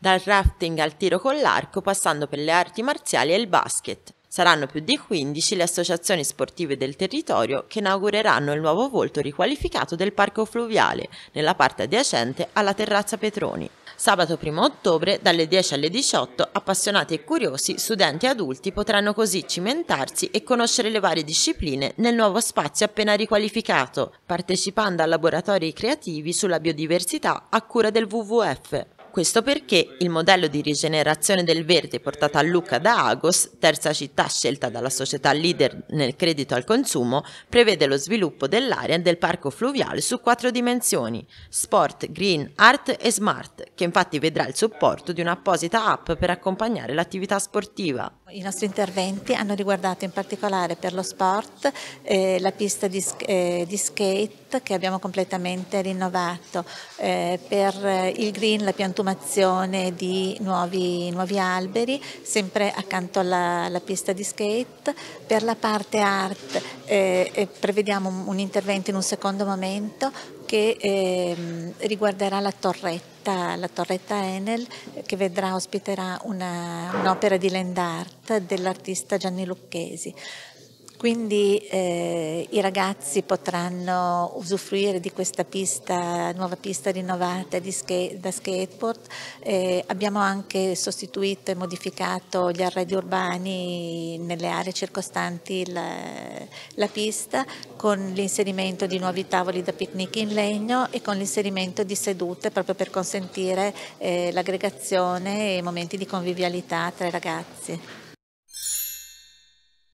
dal rafting al tiro con l'arco, passando per le arti marziali e il basket. Saranno più di 15 le associazioni sportive del territorio che inaugureranno il nuovo volto riqualificato del parco fluviale, nella parte adiacente alla terrazza Petroni. Sabato 1 ottobre, dalle 10 alle 18, appassionati e curiosi, studenti e adulti potranno così cimentarsi e conoscere le varie discipline nel nuovo spazio appena riqualificato, partecipando a laboratori creativi sulla biodiversità a cura del WWF. Questo perché il modello di rigenerazione del verde portato a Lucca da Agos, terza città scelta dalla società leader nel credito al consumo, prevede lo sviluppo dell'area del parco fluviale su quattro dimensioni, sport, green, art e smart, che infatti vedrà il supporto di un'apposita app per accompagnare l'attività sportiva. I nostri interventi hanno riguardato in particolare per lo sport eh, la pista di, eh, di, skate che abbiamo completamente rinnovato, eh, per eh, il green la piantumazione di nuovi, nuovi alberi sempre accanto alla, alla, pista di skate, per la parte art eh, eh, prevediamo un intervento in un secondo momento che eh, riguarderà la torretta, la torretta Enel che vedrà, ospiterà un'opera un di land art dell'artista Gianni Lucchesi. Quindi eh, i ragazzi potranno usufruire di questa pista, nuova pista rinnovata skate, da skateboard. Eh, abbiamo anche sostituito e modificato gli arredi urbani nelle aree circostanti la, la pista con l'inserimento di nuovi tavoli da picnic in legno e con l'inserimento di sedute proprio per consentire eh, l'aggregazione e momenti di convivialità tra i ragazzi.